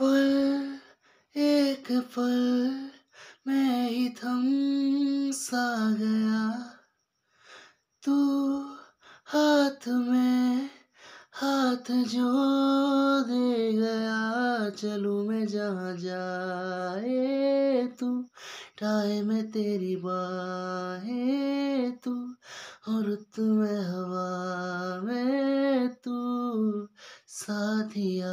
पल एक पल मैं ही थम सा गया तू हाथ में हाथ जो दे गया चलू मैं जहाँ जाए तू टाए में तेरी बाहे तू और में हवा में तू साथिया